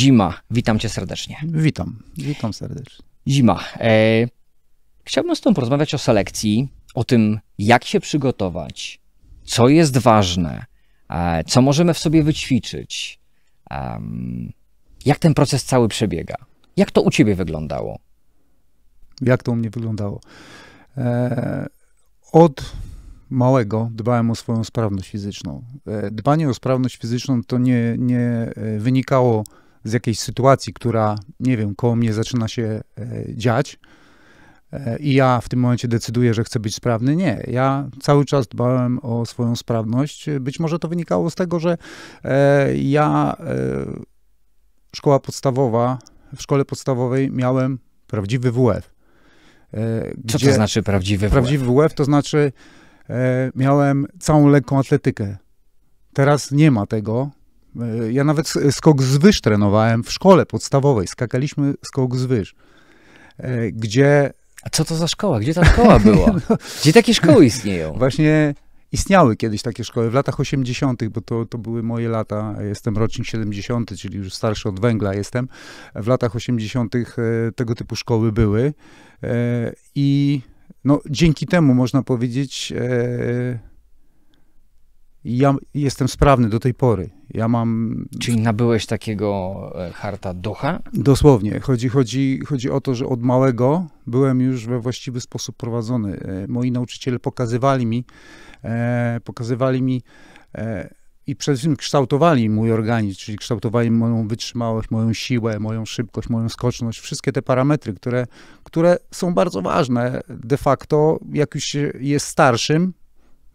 Zima. Witam cię serdecznie. Witam, witam serdecznie. Zima. E, chciałbym z tobą porozmawiać o selekcji, o tym, jak się przygotować, co jest ważne, e, co możemy w sobie wyćwiczyć, e, jak ten proces cały przebiega. Jak to u ciebie wyglądało? Jak to u mnie wyglądało? E, od małego dbałem o swoją sprawność fizyczną. E, dbanie o sprawność fizyczną to nie, nie e, wynikało z jakiejś sytuacji, która, nie wiem, koło mnie zaczyna się e, dziać e, i ja w tym momencie decyduję, że chcę być sprawny. Nie, ja cały czas dbałem o swoją sprawność. Być może to wynikało z tego, że e, ja szkoła podstawowa, w szkole podstawowej miałem prawdziwy WF. Co to znaczy prawdziwy WF? Prawdziwy WF to znaczy miałem całą lekką atletykę. Teraz nie ma tego. E, ja nawet skok z wyż trenowałem w szkole podstawowej. Skakaliśmy skok z wyż, e, gdzie... A co to za szkoła? Gdzie ta szkoła była? No. Gdzie takie szkoły istnieją? Właśnie istniały kiedyś takie szkoły w latach 80., bo to, to były moje lata. Jestem rocznik 70., czyli już starszy od węgla jestem. W latach 80. E, tego typu szkoły były. I no, dzięki temu można powiedzieć, ja jestem sprawny do tej pory. Ja mam... Czyli nabyłeś takiego e, harta ducha? Dosłownie. Chodzi, chodzi, chodzi o to, że od małego byłem już we właściwy sposób prowadzony. E, moi nauczyciele pokazywali mi, e, pokazywali mi i przede wszystkim kształtowali mój organizm, czyli kształtowali moją wytrzymałość, moją siłę, moją szybkość, moją skoczność, wszystkie te parametry, które, które są bardzo ważne de facto, jak już jest starszym,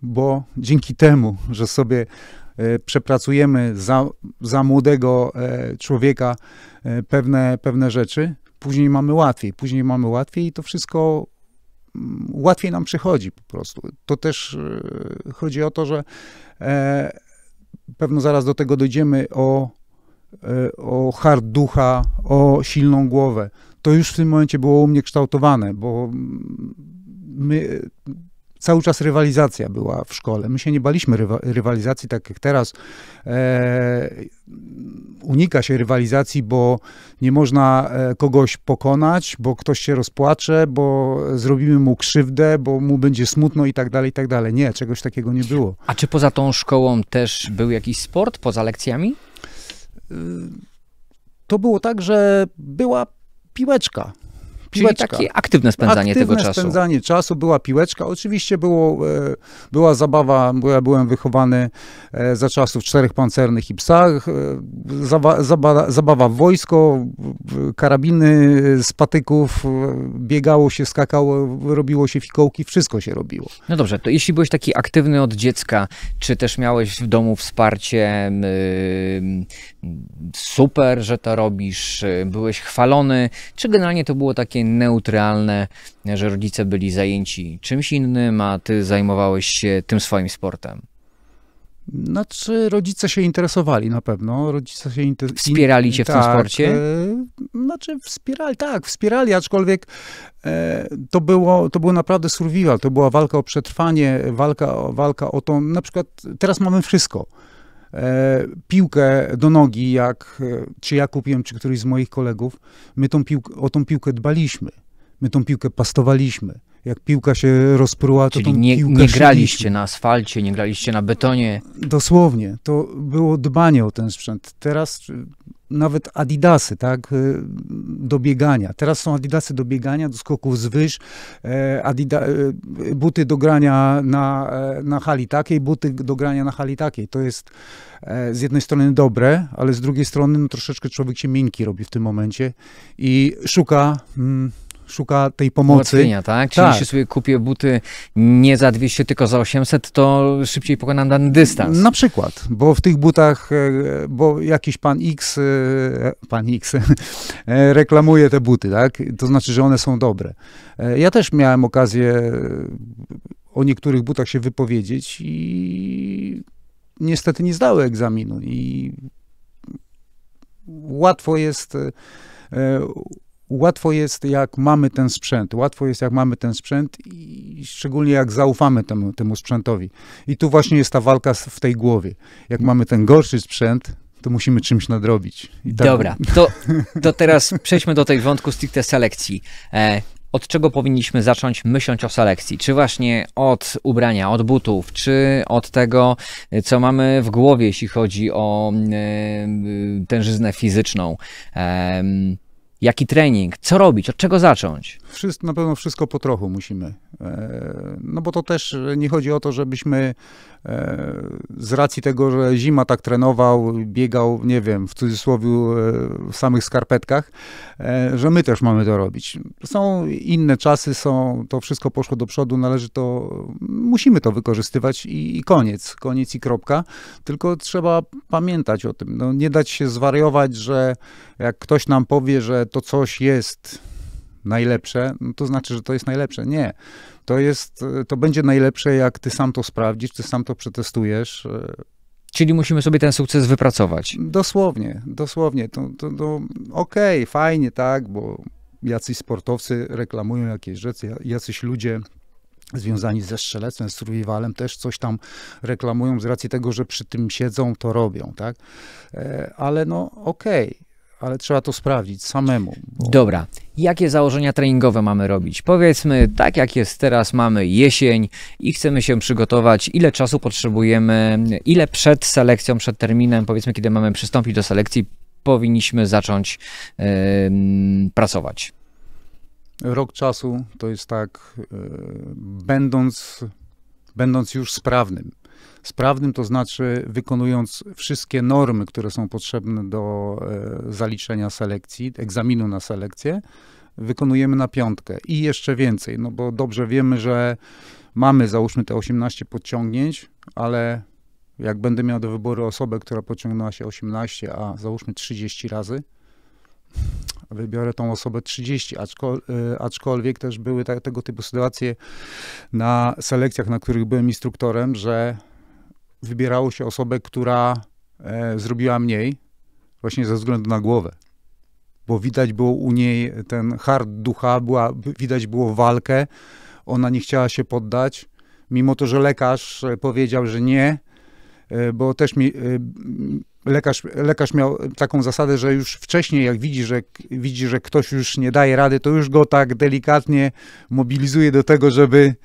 bo dzięki temu, że sobie e, przepracujemy za, za młodego e, człowieka e, pewne, pewne rzeczy, później mamy łatwiej, później mamy łatwiej i to wszystko mm, łatwiej nam przychodzi po prostu. To też chodzi o to, że pewno zaraz do tego dojdziemy o, o hard ducha, o silną głowę. To już w tym momencie było u mnie kształtowane, bo mm, my cały czas rywalizacja była w szkole. My się nie baliśmy rywalizacji tak jak teraz. E, unika się rywalizacji, bo nie można e, kogoś pokonać, bo ktoś się rozpłacze, bo zrobimy mu krzywdę, bo mu będzie smutno i tak dalej, i tak dalej. Nie, czegoś takiego nie było. A czy poza tą szkołą też był jakiś sport, poza lekcjami? Y, to było tak, że była piłeczka. Piłeczka. Czyli takie aktywne spędzanie aktywne tego czasu. spędzanie czasu, była piłeczka. Oczywiście było, e, była zabawa, ja byłem wychowany e, za czasów czterech pancernych i psach. E, zabawa w wojsko, karabiny z patyków, biegało się, skakało, robiło się fikołki, wszystko się robiło. No dobrze, to jeśli byłeś taki aktywny od dziecka, czy też miałeś w domu wsparcie super, że to robisz, byłeś chwalony, czy generalnie to było takie neutralne, że rodzice byli zajęci czymś innym, a ty zajmowałeś się tym swoim sportem? Znaczy, rodzice się interesowali na pewno. Rodzice się inter... Wspierali cię w tak, tym sporcie? E, znaczy, wspierali, tak, wspierali, aczkolwiek e, to, było, to było naprawdę survival, to była walka o przetrwanie, walka, walka o to, na przykład teraz mamy wszystko. E, piłkę do nogi, jak e, czy ja kupiłem, czy któryś z moich kolegów, my tą piłkę, o tą piłkę dbaliśmy. My tą piłkę pastowaliśmy. Jak piłka się rozpruła, to Czyli tą nie, piłkę nie graliście na asfalcie, nie graliście na betonie. Dosłownie. To było dbanie o ten sprzęt. Teraz nawet adidasy, tak, y, do biegania. Teraz są adidasy do biegania, do skoków z wyż, e, adida, e, buty do grania na, e, na hali takiej, buty do grania na hali takiej. To jest z jednej strony dobre, ale z drugiej strony no, troszeczkę człowiek się miękki robi w tym momencie i szuka... Mm, szuka tej pomocy. tak? Czyli tak. jeśli sobie kupię buty nie za 200, tylko za 800, to szybciej pokonam dany dystans. Na przykład, bo w tych butach, e, bo jakiś pan X, e, pan X e, reklamuje te buty, tak? To znaczy, że one są dobre. Ja też miałem okazję o niektórych butach się wypowiedzieć i niestety nie zdały egzaminu i łatwo jest łatwo jest, jak mamy ten sprzęt. Łatwo jest, jak mamy ten sprzęt i szczególnie jak zaufamy temu, temu sprzętowi. I tu właśnie jest ta walka w tej głowie. Jak mamy ten gorszy sprzęt, to musimy czymś nadrobić. Tak... Dobra, to, to teraz przejdźmy do tej wątku stricte selekcji. E, od czego powinniśmy zacząć myśląc o selekcji? Czy właśnie od ubrania, od butów, czy od tego, co mamy w głowie, jeśli chodzi o tę e, tężyznę fizyczną? E, Jaki trening? Co robić? Od czego zacząć? Wszystko, na pewno wszystko po trochu musimy. E, no bo to też e, nie chodzi o to, żebyśmy e, z racji tego, że zima tak trenował, biegał, nie wiem, w cudzysłowie w samych skarpetkach, że my też mamy to robić. Są inne czasy, są, to wszystko poszło do przodu, należy to, musimy to wykorzystywać i, i koniec, koniec i kropka. Tylko trzeba pamiętać o tym, no, nie dać się zwariować, że jak ktoś nam powie, że to coś jest najlepsze, no to znaczy, że to jest najlepsze. Nie. To jest, to będzie najlepsze, jak ty sam to sprawdzisz, ty sam to przetestujesz. E, Czyli musimy sobie ten sukces wypracować. Dosłownie, dosłownie. To, to, to okej, okay, fajnie, tak, bo jacyś sportowcy reklamują jakieś rzeczy, jacyś ludzie związani ze strzelectwem, z survivalem też coś tam reklamują z racji tego, że przy tym siedzą, to robią, tak? E, ale no okej, okay ale trzeba to sprawdzić samemu. Bo... Dobra. Jakie założenia treningowe mamy robić? Powiedzmy, tak jak jest teraz, mamy jesień i chcemy się przygotować. Ile czasu potrzebujemy, ile przed selekcją, przed terminem, powiedzmy, kiedy mamy przystąpić do selekcji, powinniśmy zacząć yy, pracować? Rok czasu to jest tak, yy, będąc, będąc już sprawnym, sprawnym, to znaczy wykonując wszystkie normy, które są potrzebne do e, zaliczenia selekcji, egzaminu na selekcję, wykonujemy na piątkę i jeszcze więcej, no bo dobrze wiemy, że mamy załóżmy te 18 podciągnięć, ale jak będę miał do wyboru osobę, która pociągnęła się 18, a załóżmy 30 razy, wybiorę tą osobę 30, aczkol, y, aczkolwiek też były te, tego typu sytuacje na selekcjach, na których byłem instruktorem, że wybierało się osobę, która e, zrobiła mniej, właśnie ze względu na głowę. Bo widać było u niej ten hard ducha, była, widać było walkę, ona nie chciała się poddać, mimo to, że lekarz e, powiedział, że nie, E, bo też mi, e, lekarz, lekarz miał taką zasadę, że już wcześniej, jak widzi że, widzi, że ktoś już nie daje rady, to już go tak delikatnie mobilizuje do tego, żeby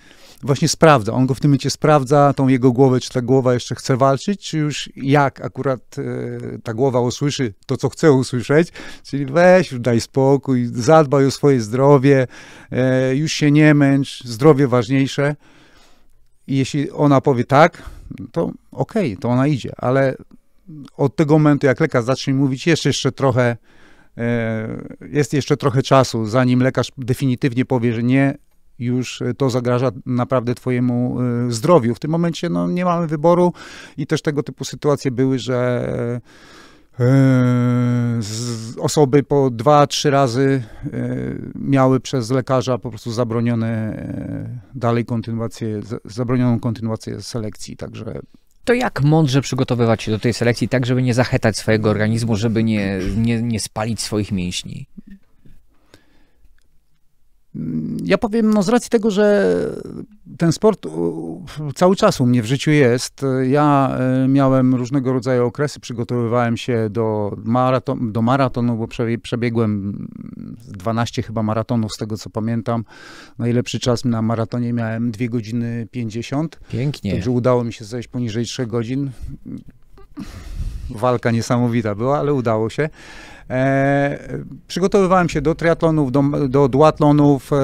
właśnie sprawdza. On go w tym momencie sprawdza, tą jego głowę, czy ta głowa jeszcze chce walczyć, czy już jak akurat e, ta głowa usłyszy to, co chce usłyszeć, czyli weź, daj spokój, zadbaj o swoje zdrowie, już się nie męcz, zdrowie ważniejsze. I jeśli ona powie tak, to okej, okay, to ona idzie, ale od tego momentu, jak lekarz zacznie mówić, jest jeszcze trochę, e, jest jeszcze trochę czasu, zanim lekarz definitywnie powie, że nie, już to zagraża naprawdę Twojemu e, zdrowiu. W tym momencie no, nie mamy wyboru i też tego typu sytuacje były, że Eee, osoby po dwa, trzy razy e, miały przez lekarza po prostu zabronione e, dalej kontynuację, zabronioną kontynuację selekcji, także to jak mądrze przygotowywać się do tej selekcji, tak żeby nie zachetać swojego organizmu, żeby nie, nie, nie spalić swoich mięśni? Ja powiem, no z racji tego, że ten sport cały czas u mnie w życiu jest. Ja e, miałem różnego rodzaju okresy, przygotowywałem się do, maraton, do maratonu, bo przebiegłem 12 chyba maratonów, z tego co pamiętam. Najlepszy czas na maratonie miałem 2 godziny 50. Pięknie. Także udało mi się zejść poniżej 3 godzin walka niesamowita była, ale udało się. E, przygotowywałem się do triatlonów, do, do duatlonów, e,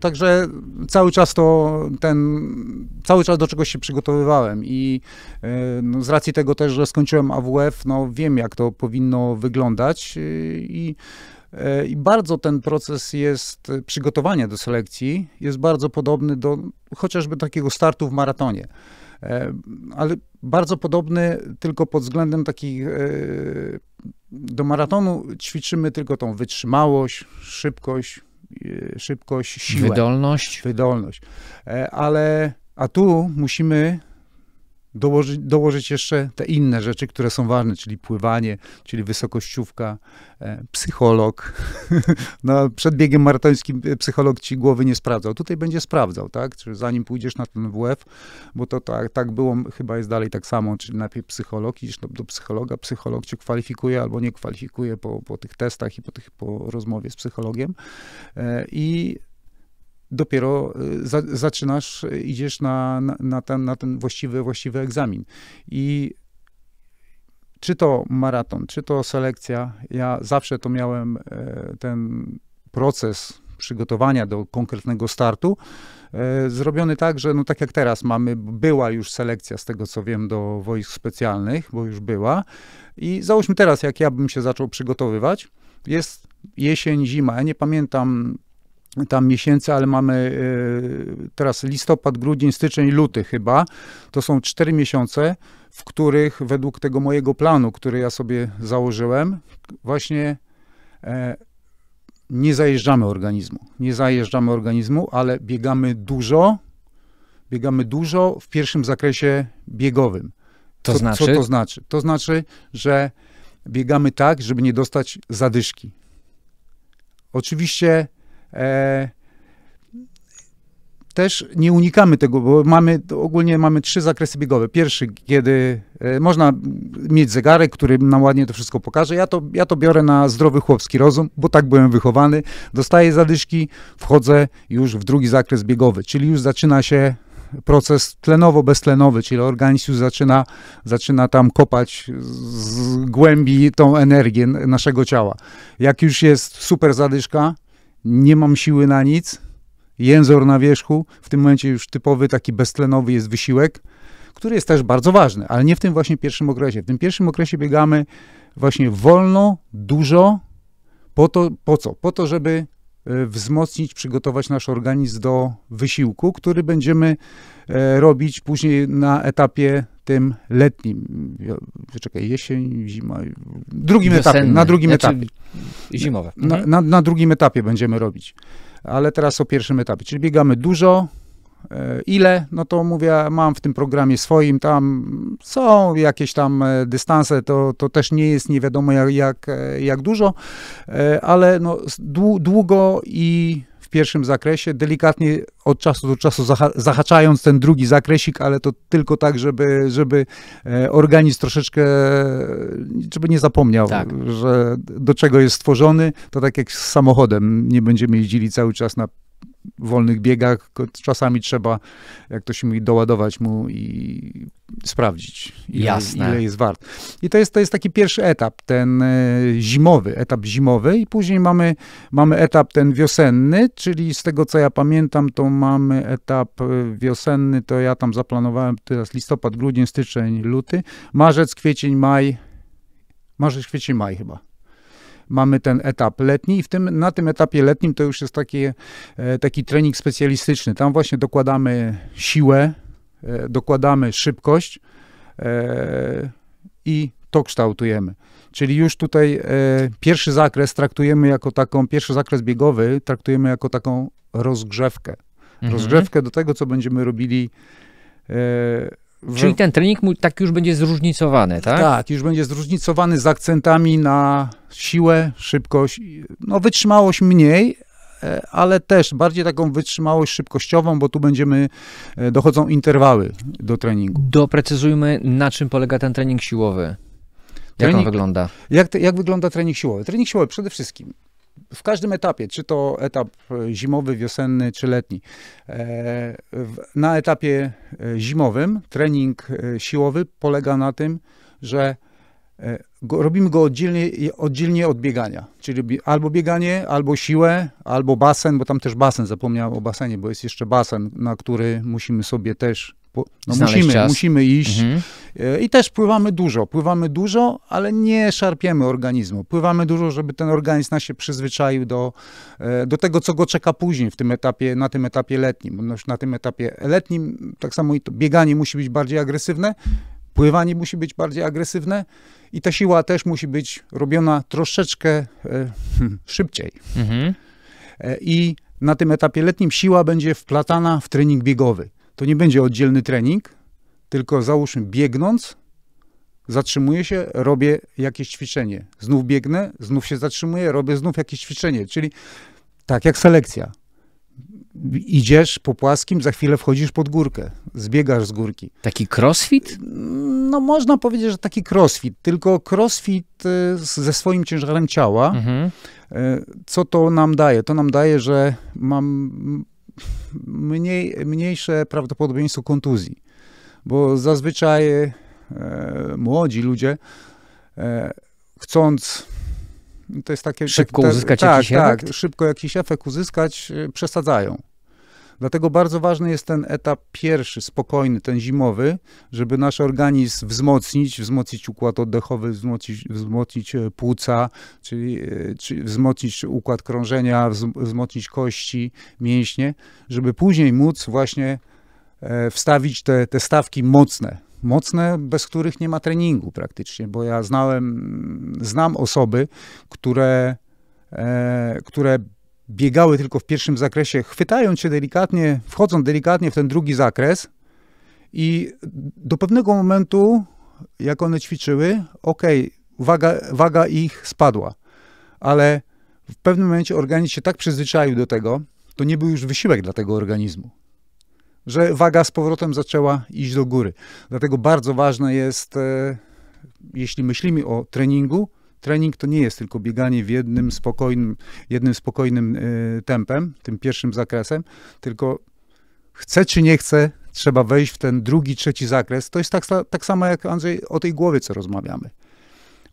także cały czas to ten, cały czas do czegoś się przygotowywałem i e, no, z racji tego też, że skończyłem AWF, no wiem jak to powinno wyglądać i i bardzo ten proces jest przygotowania do selekcji, jest bardzo podobny do chociażby takiego startu w maratonie. E, ale bardzo podobny, tylko pod względem takich e, do maratonu ćwiczymy tylko tą wytrzymałość, szybkość, e, szybkość, siłę. Wydolność. Wydolność. Ale, a tu musimy dołożyć, dołożyć jeszcze te inne rzeczy, które są ważne, czyli pływanie, czyli wysokościówka, e, psycholog. no, przed biegiem maratońskim e, psycholog ci głowy nie sprawdzał. Tutaj będzie sprawdzał, tak? Czy zanim pójdziesz na ten WF, bo to tak, tak było, chyba jest dalej tak samo, czyli najpierw psycholog, idziesz do, do psychologa, psycholog cię kwalifikuje albo nie kwalifikuje po, po tych testach i po, tych, po rozmowie z psychologiem. E, I dopiero y, za, zaczynasz, y, idziesz na, na, na, ten, na ten właściwy, właściwy egzamin. I czy to maraton, czy to selekcja, ja zawsze to miałem e, ten proces przygotowania do konkretnego startu, e, zrobiony tak, że no tak jak teraz mamy, była już selekcja z tego co wiem do wojsk specjalnych, bo już była i załóżmy teraz jak ja bym się zaczął przygotowywać, jest jesień, zima, ja nie pamiętam tam miesięcy, ale mamy e, teraz listopad, grudzień, styczeń, luty chyba. To są cztery miesiące, w których według tego mojego planu, który ja sobie założyłem, właśnie e, nie zajeżdżamy organizmu. Nie zajeżdżamy organizmu, ale biegamy dużo, biegamy dużo w pierwszym zakresie biegowym. To co, znaczy? Co to znaczy? To znaczy, że biegamy tak, żeby nie dostać zadyszki. Oczywiście E, też nie unikamy tego, bo mamy, ogólnie mamy trzy zakresy biegowe. Pierwszy, kiedy e, można mieć zegarek, który nam ładnie to wszystko pokaże. Ja to, ja to biorę na zdrowy chłopski rozum, bo tak byłem wychowany. Dostaję zadyszki, wchodzę już w drugi zakres biegowy, czyli już zaczyna się proces tlenowo-beztlenowy, czyli organizm już zaczyna, zaczyna tam kopać z głębi tą energię naszego ciała. Jak już jest super zadyszka, nie mam siły na nic, jęzor na wierzchu, w tym momencie już typowy taki beztlenowy jest wysiłek, który jest też bardzo ważny, ale nie w tym właśnie pierwszym okresie. W tym pierwszym okresie biegamy właśnie wolno, dużo, po to, po co? Po to, żeby e, wzmocnić, przygotować nasz organizm do wysiłku, który będziemy e, robić później na etapie tym letnim, czekaj, jesień, zima, drugim Wiosenny, etapie, na drugim etapie. Znaczy, etapie. Zimowe. Na, mhm. na, na, drugim etapie będziemy robić, ale teraz o pierwszym etapie, czyli biegamy dużo, e, ile, no to mówię, mam w tym programie swoim, tam są jakieś tam e, dystanse, to, to też nie jest nie wiadomo jak, jak, e, jak dużo, ale no, długo i pierwszym zakresie, delikatnie od czasu do czasu zahaczając ten drugi zakresik, ale to tylko tak, żeby, żeby e, organizm troszeczkę, żeby nie zapomniał, tak. że do czego jest stworzony, to tak jak z samochodem, nie będziemy jeździli cały czas na wolnych biegach czasami trzeba, jak to się mówi, doładować mu i sprawdzić, ile, Jasne. ile jest wart. I to jest, to jest taki pierwszy etap, ten e, zimowy, etap zimowy i później mamy, mamy etap ten wiosenny, czyli z tego, co ja pamiętam, to mamy etap e, wiosenny, to ja tam zaplanowałem teraz listopad, grudzień, styczeń, luty, marzec, kwiecień, maj, marzec, kwiecień, maj chyba mamy ten etap letni i w tym, na tym etapie letnim to już jest taki, e, taki trening specjalistyczny. Tam właśnie dokładamy siłę, e, dokładamy szybkość e, i to kształtujemy. Czyli już tutaj pierwszy zakres traktujemy jako taką, pierwszy zakres biegowy traktujemy jako taką rozgrzewkę. Mhm. Rozgrzewkę mhm. do tego, co będziemy robili w... Czyli ten trening tak już będzie zróżnicowany, tak? Tak, już będzie zróżnicowany z akcentami na siłę, szybkość, no wytrzymałość mniej, e, ale też bardziej taką wytrzymałość szybkościową, bo tu będziemy, e, dochodzą interwały do treningu. Doprecyzujmy, na czym polega ten trening siłowy. Jak trening, on wygląda? Jak, jak wygląda trening siłowy? Trening siłowy przede wszystkim w każdym etapie, czy to etap e, zimowy, wiosenny, czy letni. E, na etapie e, zimowym trening siłowy polega na tym, że robimy go oddzielnie, oddzielnie od biegania, czyli albo bieganie, albo siłę, albo basen, bo tam też basen, zapomniałem o basenie, bo jest jeszcze basen, na który musimy sobie też no musimy, czas. musimy iść mhm. E, i też pływamy dużo. Pływamy dużo, ale nie szarpiemy organizmu. Pływamy dużo, żeby ten organizm nas się przyzwyczaił do, e, do tego, co go czeka później w tym etapie, na tym etapie letnim. No, na tym etapie letnim tak samo i to bieganie musi być bardziej agresywne, pływanie musi być bardziej agresywne i ta siła też musi być robiona troszeczkę e, hmm, szybciej. Mhm. I na tym etapie letnim siła będzie wplatana w trening biegowy to nie będzie oddzielny trening, tylko załóżmy biegnąc, zatrzymuję się, robię jakieś ćwiczenie. Znów biegnę, znów się zatrzymuję, robię znów jakieś ćwiczenie. Czyli tak jak selekcja. Idziesz po płaskim, za chwilę wchodzisz pod górkę, zbiegasz z górki. Taki crossfit? No można powiedzieć, że taki crossfit, tylko crossfit y, ze swoim ciężarem ciała. Mhm. Y, co to nam daje? To nam daje, że mam mniej, mniejsze prawdopodobieństwo kontuzji, bo zazwyczaj e, młodzi ludzie e, chcąc to jest takie... Szybko tak, uzyskać tak, jakiś tak, efekt? szybko jakiś efekt uzyskać, e, przesadzają. Dlatego bardzo ważny jest ten etap pierwszy, spokojny, ten zimowy, żeby nasz organizm wzmocnić, wzmocnić układ oddechowy, wzmocnić, wzmocnić e, płuca, czyli, e, czyli wzmocnić układ krążenia, wzmocnić kości, mięśnie, żeby później móc właśnie e, wstawić te, te stawki mocne, mocne, bez których nie ma treningu praktycznie, bo ja znałem, znam osoby, które, e, które biegały tylko w pierwszym zakresie, chwytając się delikatnie, wchodząc delikatnie w ten drugi zakres. I do pewnego momentu, jak one ćwiczyły, ok, waga, waga ich spadła, ale w pewnym momencie organizm się tak przyzwyczaił do tego, to nie był już wysiłek dla tego organizmu, że waga z powrotem zaczęła iść do góry. Dlatego bardzo ważne jest, e, jeśli myślimy o treningu, Trening to nie jest tylko bieganie w jednym spokojnym, jednym spokojnym y, tempem, tym pierwszym zakresem, tylko chce czy nie chce, trzeba wejść w ten drugi, trzeci zakres. To jest tak, tak samo jak Andrzej o tej głowie, co rozmawiamy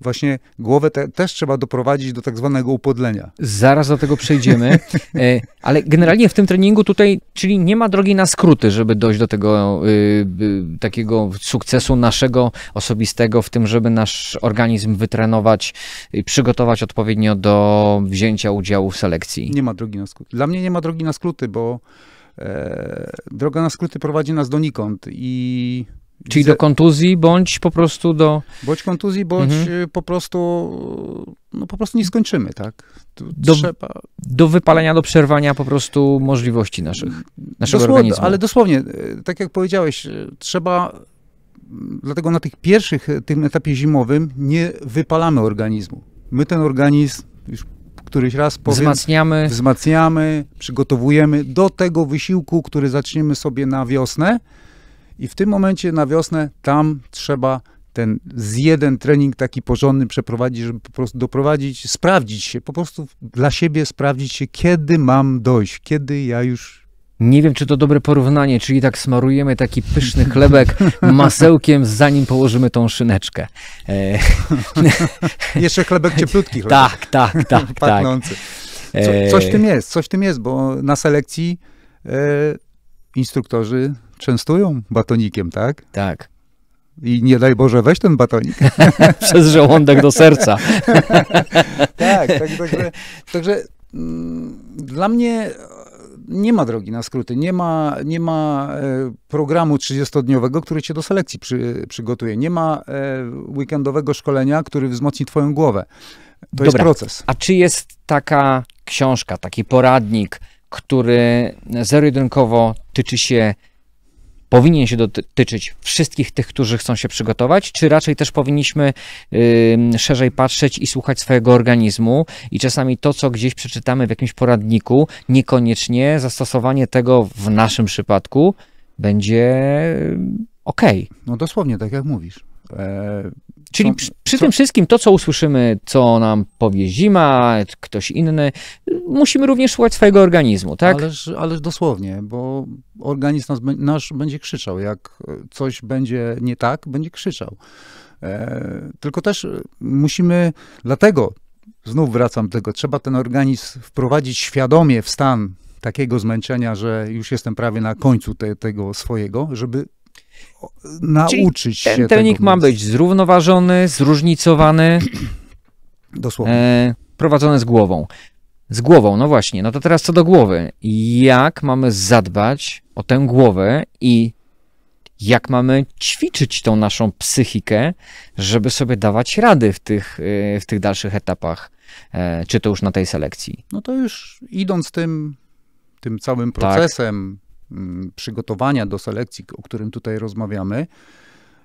właśnie głowę te, też trzeba doprowadzić do tak zwanego upodlenia. Zaraz do tego przejdziemy, e, ale generalnie w tym treningu tutaj, czyli nie ma drogi na skróty, żeby dojść do tego y, y, takiego sukcesu naszego osobistego w tym, żeby nasz organizm wytrenować i przygotować odpowiednio do wzięcia udziału w selekcji. Nie ma drogi na skróty. Dla mnie nie ma drogi na skróty, bo e, droga na skróty prowadzi nas donikąd i Czyli do kontuzji, bądź po prostu do. Bądź kontuzji, bądź mhm. Y, po prostu. No po prostu nie skończymy, tak? Do, Trzeba... do wypalenia, do przerwania po prostu możliwości naszych, naszego dosłownie, organizmu. Ale dosłownie, y, tak jak powiedziałeś, y, trzeba dlatego na tych pierwszych, tym etapie zimowym nie wypalamy organizmu. My ten organizm już któryś raz powiem, wzmacniamy. wzmacniamy, przygotowujemy do tego wysiłku, który zaczniemy sobie na wiosnę, i w tym momencie na wiosnę tam trzeba ten z jeden trening taki porządny przeprowadzić, żeby po prostu doprowadzić, sprawdzić się, po prostu dla siebie sprawdzić się, kiedy mam dojść, kiedy ja już nie wiem, czy to dobre porównanie, czyli tak smarujemy taki pyszny chlebek masełkiem, zanim położymy tą szyneczkę. E, Jeszcze chlebek cieplutki. Chlebek. Tak, tak, tak. tak. Pachnący. Co, coś w e, tym jest, coś w tym jest, bo na selekcji e, instruktorzy częstują batonikiem, tak? Tak. I nie daj Boże, weź ten batonik. Przez żołądek do serca. tak, tak, także, także mm, dla mnie e, nie ma drogi na skróty, nie ma, nie ma e, programu 30-dniowego, który cię do selekcji przy, przygotuje, nie ma e, weekendowego szkolenia, który wzmocni twoją głowę. To Dobra. jest proces. A czy jest taka książka, taki poradnik, który zero-jedynkowo tyczy się powinien się dotyczyć wszystkich tych, którzy chcą się przygotować, czy raczej też powinniśmy yy, szerzej patrzeć i słuchać swojego organizmu i czasami to, co gdzieś przeczytamy w jakimś poradniku, niekoniecznie zastosowanie tego w naszym przypadku będzie ok. No dosłownie tak jak mówisz. E, Czyli przy, przy tym wszystkim to, co usłyszymy, co nam powie zima, ktoś inny, musimy również słuchać swojego organizmu, tak? Ależ, ależ dosłownie, bo organizm nas, nasz będzie krzyczał. Jak coś będzie nie tak, będzie krzyczał. E, tylko też musimy, dlatego znów wracam do tego, trzeba ten organizm wprowadzić świadomie w stan takiego zmęczenia, że już jestem prawie na końcu te, tego swojego, żeby nauczyć Czyli się. Ten trening ma być zrównoważony, zróżnicowany. Dosłownie. E, prowadzony z głową. Z głową, no właśnie. No to teraz co do głowy. Jak mamy zadbać o tę głowę i jak mamy ćwiczyć tą naszą psychikę, żeby sobie dawać rady w tych, e, w tych dalszych etapach, e, czy to już na tej selekcji? No to już idąc tym, tym całym procesem, Mm, przygotowania do selekcji, o którym tutaj rozmawiamy,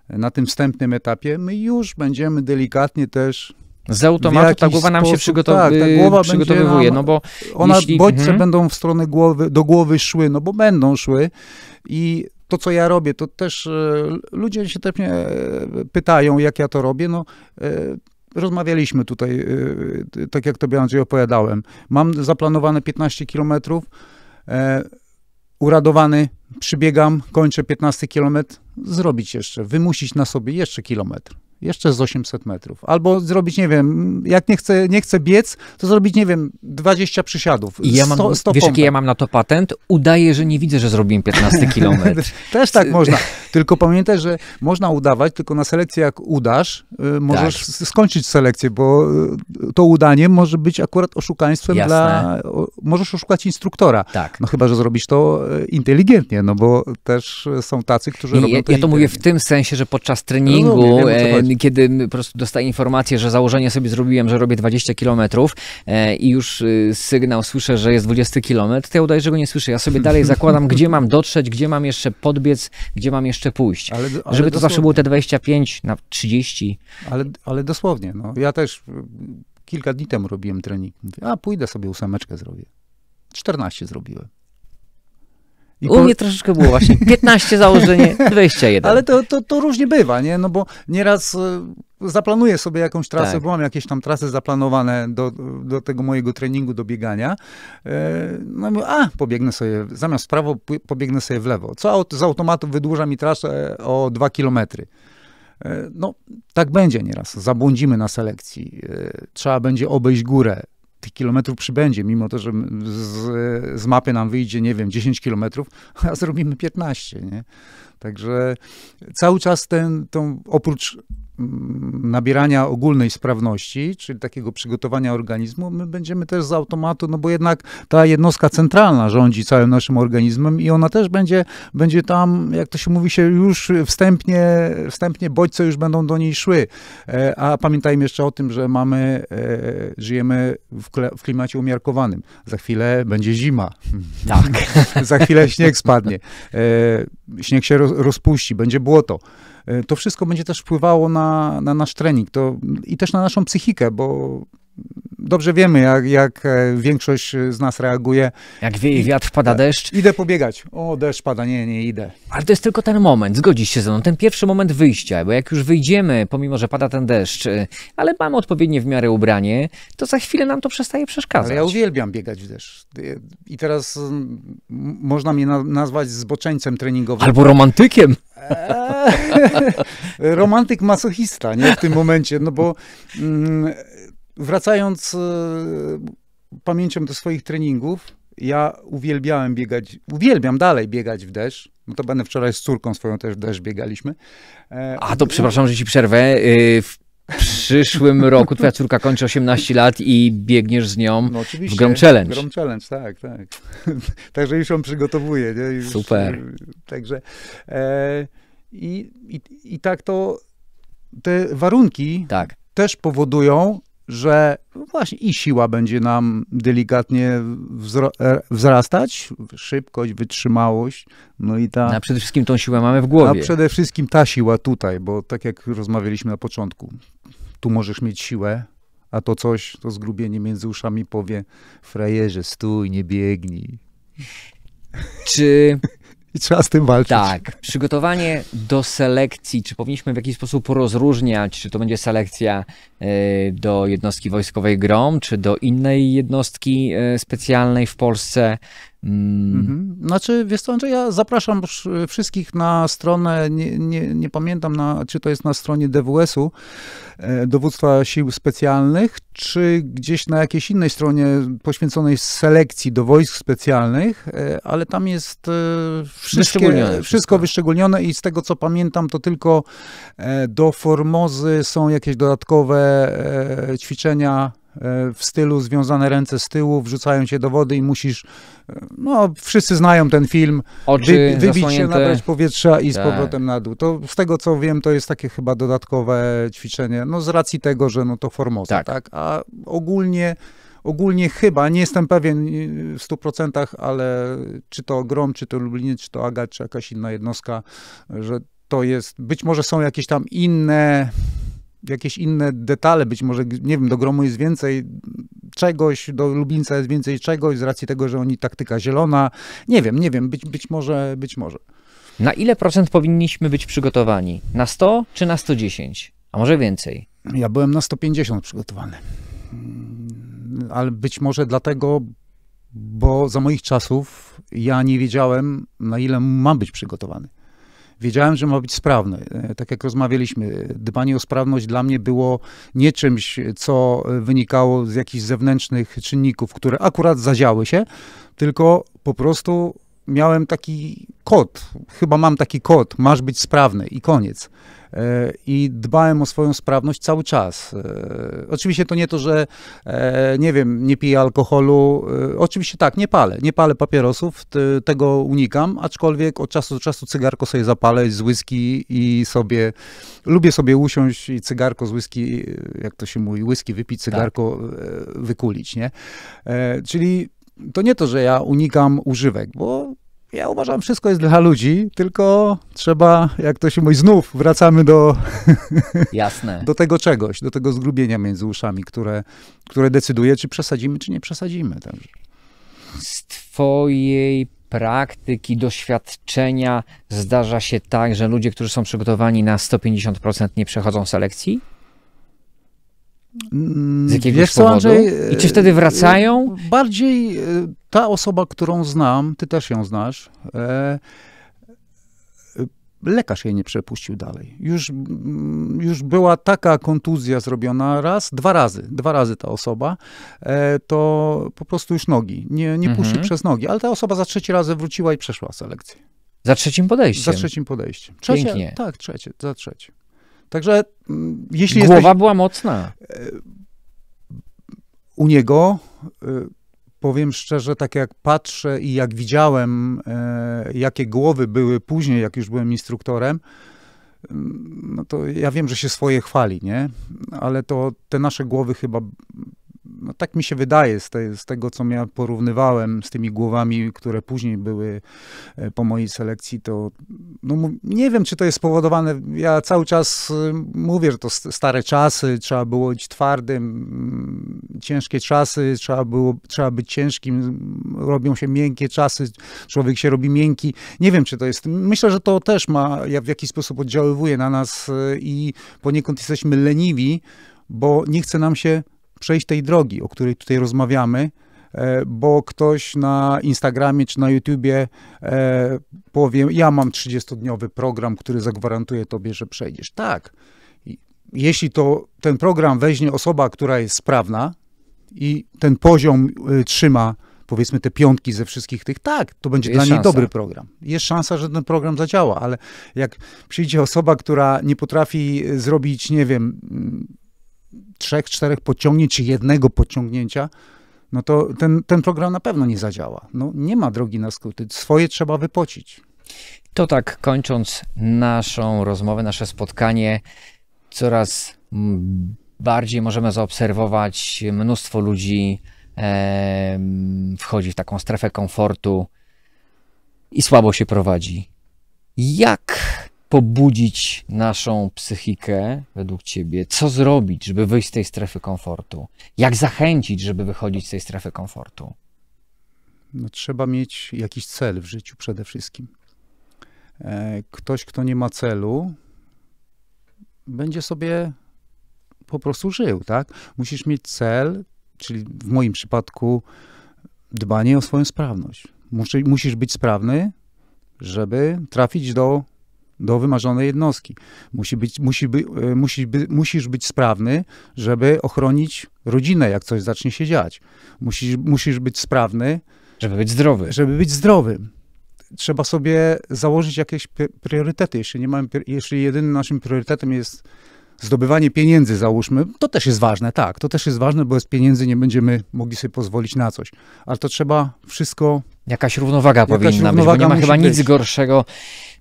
na tym wstępnym etapie, my już będziemy delikatnie też. Z automatu ta głowa nam sposób, się przygotowy, tak, ta głowa przygotowuje, nam, no bo ona jeśli, bodźce mhm. będą w stronę głowy, do głowy szły, no bo będą szły i to, co ja robię, to też e, ludzie się też mnie e, pytają, jak ja to robię, no e, rozmawialiśmy tutaj, tak jak tobie Andrzej opowiadałem. Mam zaplanowane 15 kilometrów, uradowany, przybiegam, kończę 15 km, zrobić jeszcze, wymusić na sobie jeszcze kilometr jeszcze z 800 metrów. Albo zrobić, nie wiem, jak nie chcę, nie chcę biec, to zrobić, nie wiem, 20 przysiadów. I ja mam, 100, 100 wiesz, jaki ja mam na to patent? Udaję, że nie widzę, że zrobiłem 15 kilometr. Też tak można. Tylko pamiętaj, że można udawać, tylko na selekcję jak udasz, y, możesz tak. skończyć selekcję, bo y, to udanie może być akurat oszukaństwem Jasne. dla... Możesz oszukać instruktora. Tak. No chyba, że zrobisz to y, inteligentnie, no bo też są tacy, którzy I robią ja, to Ja to mówię w tym sensie, że podczas treningu... No, no, wiem, kiedy po prostu dostaję informację, że założenie sobie zrobiłem, że robię 20 km e, i już y, sygnał słyszę, że jest 20 km, to ja udaję, że go nie słyszę. Ja sobie dalej zakładam, gdzie mam dotrzeć, gdzie mam jeszcze podbiec, gdzie mam jeszcze pójść. Ale, ale Żeby to zawsze było te 25 na 30. Ale, ale dosłownie. No. Ja też y, kilka dni temu robiłem trening. Mówię, a pójdę sobie ósemeczkę zrobię. 14 zrobiłem. I U po... mnie troszeczkę było właśnie 15 założenie, 21. Ale to, to, to różnie bywa, nie? No bo nieraz e, zaplanuję sobie jakąś trasę, tak. bo mam jakieś tam trasy zaplanowane do, do tego mojego treningu, do biegania. E, no mówię, a, pobiegnę sobie, zamiast w prawo pobiegnę sobie w lewo. Co z automatu wydłuża mi trasę e, o 2 kilometry. No, tak będzie nieraz. Zabłądzimy na selekcji. Trzeba będzie obejść górę tych kilometrów przybędzie, mimo to, że z, z mapy nam wyjdzie, nie wiem, 10 kilometrów, a zrobimy 15, nie? Także cały czas ten, tą, oprócz Mm, nabierania ogólnej sprawności, czyli takiego przygotowania organizmu, my będziemy też z automatu, no bo jednak ta jednostka centralna rządzi całym naszym organizmem i ona też będzie, będzie tam, jak to się mówi, się już wstępnie, wstępnie bodźce już będą do niej szły. E, a pamiętajmy jeszcze o tym, że mamy, e, żyjemy w klimacie umiarkowanym. Za chwilę będzie zima. Tak. Za chwilę śnieg spadnie. E, śnieg się rozpuści, będzie błoto. E, to wszystko będzie też wpływało na, na nasz trening to, i też na naszą psychikę, bo dobrze wiemy, jak, jak e, większość e, z nas reaguje. Jak wieje wiatr, pada tak. deszcz. Idę pobiegać. O, deszcz pada, nie, nie idę. Ale to jest tylko ten moment, zgodzisz się ze mną, ten pierwszy moment wyjścia, bo jak już wyjdziemy, pomimo, że pada ten deszcz, e, ale mamy odpowiednie w miarę ubranie, to za chwilę nam to przestaje przeszkadzać. Ale ja uwielbiam biegać w deszcz. I teraz można mnie nazwać zboczeńcem treningowym. Albo romantykiem. Romantyk masochista, nie? W tym momencie, no bo... Mm, Wracając e, pamięcią do swoich treningów, ja uwielbiałem biegać, uwielbiam dalej biegać w deszcz. No to będę wczoraj z córką swoją też w deszcz biegaliśmy. E, A to przepraszam, że ci przerwę. E, w przyszłym roku twoja córka kończy 18 lat i biegniesz z nią no w Grom Challenge. Grom Challenge, tak, tak. także już ją przygotowuję. Nie? Już, Super. Także e, i, i, i tak to te warunki tak. też powodują, że właśnie i siła będzie nam delikatnie e, wzrastać, szybkość, wytrzymałość, no i ta... No, a przede wszystkim tą siłę mamy w głowie. A przede wszystkim ta siła tutaj, bo tak jak rozmawialiśmy na początku, tu możesz mieć siłę, a to coś, to zgrubienie między uszami powie, frajerze, stój, nie biegnij. Czy i trzeba z tym walczyć. Tak. Przygotowanie do selekcji, czy powinniśmy w jakiś sposób rozróżniać, czy to będzie selekcja e, do jednostki wojskowej GROM, czy do innej jednostki e, specjalnej w Polsce, Mm. Mhm. Znaczy, wiesz co, Andrzej, ja zapraszam wszystkich na stronę, nie, nie, nie pamiętam, na, czy to jest na stronie DWS-u, e, Dowództwa Sił Specjalnych, czy gdzieś na jakiejś innej stronie poświęconej selekcji do wojsk specjalnych, e, ale tam jest e, wyszczególnione wszystko wyszczególnione i z tego, co pamiętam, to tylko do Formozy są jakieś dodatkowe ćwiczenia w stylu związane ręce z tyłu, wrzucają cię do wody i musisz, no wszyscy znają ten film, Oczy wy, wybić zasłonięte. się, nabrać powietrza i tak. z powrotem na dół. To z tego co wiem, to jest takie chyba dodatkowe ćwiczenie, no z racji tego, że no to Formosa, tak? tak? A ogólnie ogólnie chyba, nie jestem pewien w stu procentach ale czy to Grom, czy to Lublinie, czy to Agat, czy jakaś inna jednostka, że to jest, być może są jakieś tam inne jakieś inne detale, być może, nie wiem, do Gromu jest więcej czegoś, do Lubińca jest więcej czegoś, z racji tego, że oni taktyka zielona. Nie wiem, nie wiem, być, być może, być może. Na ile procent powinniśmy być przygotowani? Na 100 czy na 110? A może więcej? Ja byłem na 150 przygotowany. Ale być może dlatego, bo za moich czasów ja nie wiedziałem, na ile mam być przygotowany wiedziałem, że ma być sprawny. E, tak jak rozmawialiśmy, dbanie o sprawność dla mnie było nie czymś, co wynikało z jakichś zewnętrznych czynników, które akurat zadziały się, tylko po prostu miałem taki kod. Chyba mam taki kod, masz być sprawny i koniec. E, i dbałem o swoją sprawność cały czas. E, oczywiście to nie to, że e, nie wiem, nie piję alkoholu. Oczywiście tak, nie palę. Nie palę papierosów, tego unikam, aczkolwiek od czasu do czasu cygarko sobie zapalę z whisky i sobie lubię sobie usiąść i cygarko z whisky, jak to się mówi, whisky wypić, tak. cygarko tak. wykulić, nie? Czyli to nie to, że ja unikam używek, bo ja uważam, wszystko jest dla ludzi, tylko trzeba, jak to się mówi, znów wracamy do, Jasne. do tego czegoś, do tego zgrubienia między uszami, które, które decyduje, czy przesadzimy, czy nie przesadzimy. Także. Z twojej praktyki, doświadczenia zdarza się tak, że ludzie, którzy są przygotowani na 150% nie przechodzą selekcji? Mm, Z jakiegoś Wiesz powodu? Andrzej, I czy wtedy y, wracają? Bardziej y, ta osoba, którą znam, ty też ją znasz, e, lekarz jej nie przepuścił dalej. Już, mm, już była taka kontuzja zrobiona raz, dwa razy, dwa razy ta osoba, e, to po prostu już nogi, nie, nie puści mhm. przez nogi, ale ta osoba za trzeci raz wróciła i przeszła selekcję. Za trzecim podejściem? Za trzecim podejściem. Trzecie, Pięknie. Tak, trzecie, za trzecim. Także mm, jeśli Głowa jesteś... była mocna. E, u niego e, powiem szczerze, tak jak patrzę i jak widziałem, e, jakie głowy były później, jak już byłem instruktorem, mm, no to ja wiem, że się swoje chwali, nie? Ale to te nasze głowy chyba no tak mi się wydaje z, te, z, tego, co ja porównywałem z tymi głowami, które później były e, po mojej selekcji, to no, nie wiem, czy to jest spowodowane. Ja cały czas e, mówię, że to stare czasy, trzeba było być twardym, mm, ciężkie czasy, trzeba, było, trzeba być ciężkim, robią się miękkie czasy, człowiek się robi miękki. Nie wiem, czy to jest. Myślę, że to też ma, w jakiś sposób oddziaływuje na nas e, i poniekąd jesteśmy leniwi, bo nie chce nam się przejść tej drogi, o której tutaj rozmawiamy, e, bo ktoś na Instagramie czy na YouTubie e, powie: Ja mam 30-dniowy program, który zagwarantuje tobie, że przejdziesz. Tak. Jeśli to ten program weźmie osoba, która jest sprawna i ten poziom y, trzyma, powiedzmy, te piątki ze wszystkich tych, tak, to będzie jest dla niej szansa. dobry program. Jest szansa, że ten program zadziała, ale jak przyjdzie osoba, która nie potrafi y, zrobić, nie wiem, trzech, czterech pociągnięć czy jednego pociągnięcia, no to ten, ten program na pewno nie zadziała. No, nie ma drogi na skróty. Swoje trzeba wypocić. To tak, kończąc naszą rozmowę, nasze spotkanie, coraz bardziej możemy zaobserwować mnóstwo ludzi e, wchodzi w taką strefę komfortu i słabo się prowadzi. Jak pobudzić naszą psychikę według Ciebie? Co zrobić, żeby wyjść z tej strefy komfortu? Jak zachęcić, żeby wychodzić z tej strefy komfortu? No, trzeba mieć jakiś cel w życiu przede wszystkim. E, ktoś, kto nie ma celu, będzie sobie po prostu żył, tak? Musisz mieć cel, czyli w moim przypadku dbanie o swoją sprawność. Musisz być sprawny, żeby trafić do do wymarzonej jednostki. Musi być, musi by, e, musi by, musisz być sprawny, żeby ochronić rodzinę, jak coś zacznie się dziać. Musisz, musisz być sprawny. Żeby być zdrowy. Żeby być zdrowym. Trzeba sobie założyć jakieś priorytety. Jeśli, nie mamy, jeśli jedynym naszym priorytetem jest zdobywanie pieniędzy, załóżmy, to też jest ważne, tak, to też jest ważne, bo bez pieniędzy nie będziemy mogli sobie pozwolić na coś. Ale to trzeba wszystko Jakaś równowaga Jakaś powinna równowaga być, bo nie ma chyba być. nic gorszego,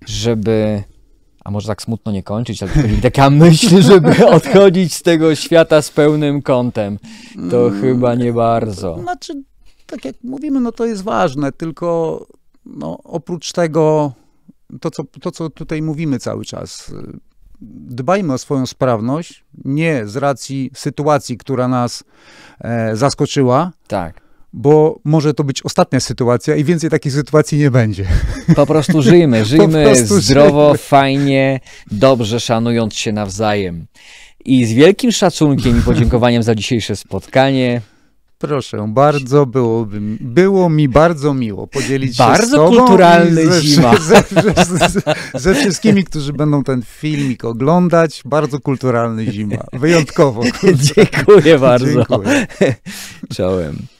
żeby a może tak smutno nie kończyć, ale byli taka myśl, żeby odchodzić z tego świata z pełnym kątem. To hmm, chyba nie bardzo. Znaczy, tak jak mówimy, no to jest ważne, tylko no, oprócz tego, to co, to co tutaj mówimy cały czas, y, dbajmy o swoją sprawność, nie z racji sytuacji, która nas e, zaskoczyła. Tak bo może to być ostatnia sytuacja i więcej takich sytuacji nie będzie. Po prostu żyjmy, żyjmy prostu zdrowo, żyjmy. fajnie, dobrze, szanując się nawzajem. I z wielkim szacunkiem i podziękowaniem za dzisiejsze spotkanie. Proszę bardzo, byłoby, było mi bardzo miło podzielić bardzo się z Bardzo kulturalny ze, zima. Ze, ze, ze, wszystkimi, którzy będą ten filmik oglądać. Bardzo kulturalny zima. Wyjątkowo. Kulturalny. Dziękuję bardzo. Dziękuję. Czołem.